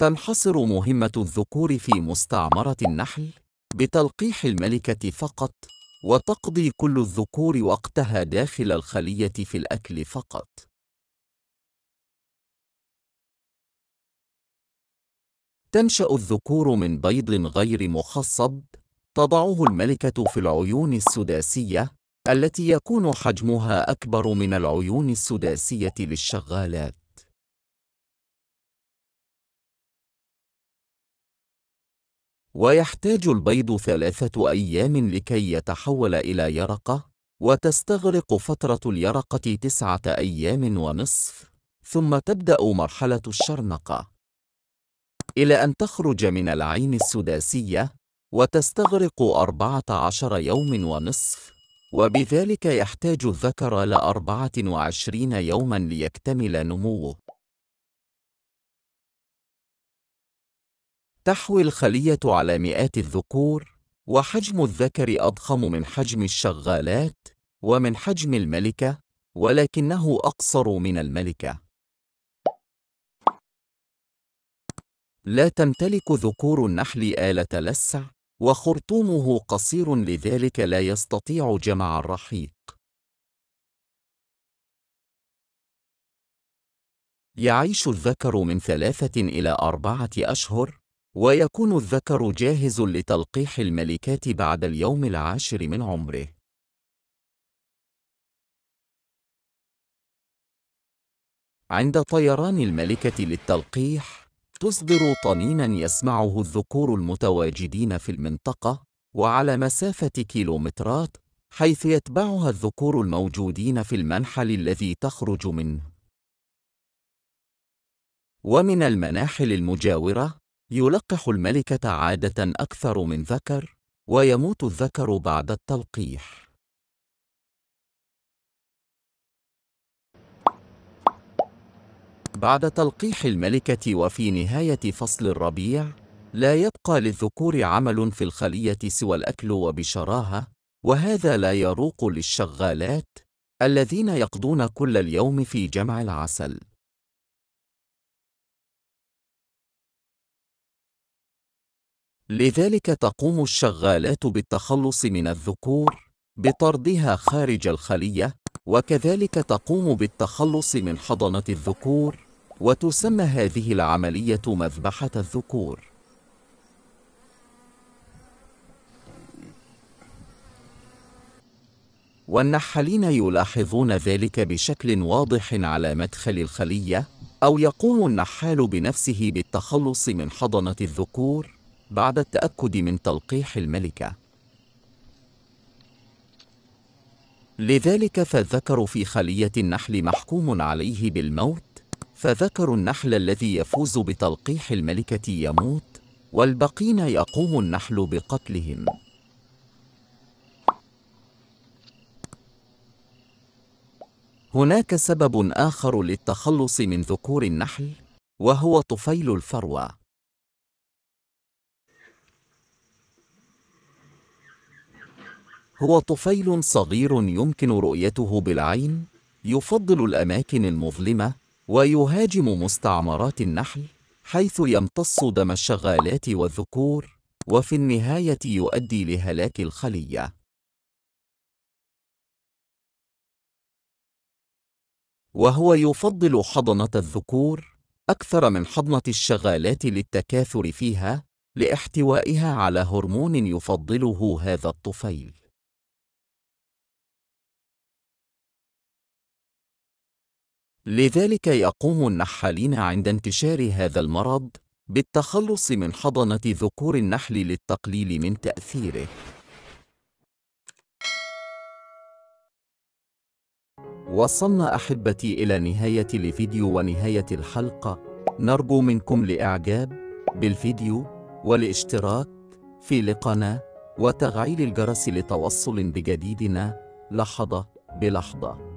تنحصر مهمة الذكور في مستعمرة النحل بتلقيح الملكة فقط وتقضي كل الذكور وقتها داخل الخلية في الأكل فقط تنشأ الذكور من بيض غير مخصب تضعه الملكة في العيون السداسية التي يكون حجمها أكبر من العيون السداسية للشغالات ويحتاج البيض ثلاثة أيام لكي يتحول إلى يرقة وتستغرق فترة اليرقة تسعة أيام ونصف ثم تبدأ مرحلة الشرنقة إلى أن تخرج من العين السداسية وتستغرق أربعة عشر يوم ونصف وبذلك يحتاج الذكر لأربعة وعشرين يوما ليكتمل نموه تحوي الخلية على مئات الذكور، وحجم الذكر أضخم من حجم الشغالات، ومن حجم الملكة، ولكنه أقصر من الملكة. لا تمتلك ذكور النحل آلة لسع، وخرطومه قصير لذلك لا يستطيع جمع الرحيق. يعيش الذكر من ثلاثة إلى أربعة أشهر، ويكون الذكر جاهز لتلقيح الملكات بعد اليوم العاشر من عمره عند طيران الملكة للتلقيح تصدر طنينا يسمعه الذكور المتواجدين في المنطقة وعلى مسافة كيلومترات حيث يتبعها الذكور الموجودين في المنحل الذي تخرج منه ومن المناحل المجاورة يلقح الملكة عادة أكثر من ذكر ويموت الذكر بعد التلقيح بعد تلقيح الملكة وفي نهاية فصل الربيع لا يبقى للذكور عمل في الخلية سوى الأكل وبشراهة وهذا لا يروق للشغالات الذين يقضون كل اليوم في جمع العسل لذلك تقوم الشغالات بالتخلص من الذكور بطردها خارج الخلية وكذلك تقوم بالتخلص من حضنة الذكور وتسمى هذه العملية مذبحة الذكور والنحالين يلاحظون ذلك بشكل واضح على مدخل الخلية أو يقوم النحال بنفسه بالتخلص من حضنة الذكور بعد التأكد من تلقيح الملكة لذلك فالذكر في خلية النحل محكوم عليه بالموت فذكر النحل الذي يفوز بتلقيح الملكة يموت والبقين يقوم النحل بقتلهم هناك سبب آخر للتخلص من ذكور النحل وهو طفيل الفروة هو طفيل صغير يمكن رؤيته بالعين يفضل الأماكن المظلمة ويهاجم مستعمرات النحل حيث يمتص دم الشغالات والذكور وفي النهاية يؤدي لهلاك الخلية وهو يفضل حضنة الذكور أكثر من حضنة الشغالات للتكاثر فيها لاحتوائها على هرمون يفضله هذا الطفيل لذلك يقوم النحالين عند انتشار هذا المرض بالتخلص من حضنة ذكور النحل للتقليل من تأثيره وصلنا أحبتي إلى نهاية الفيديو ونهاية الحلقة نرجو منكم لإعجاب بالفيديو والاشتراك في القناة وتفعيل الجرس لتوصل بجديدنا لحظة بلحظة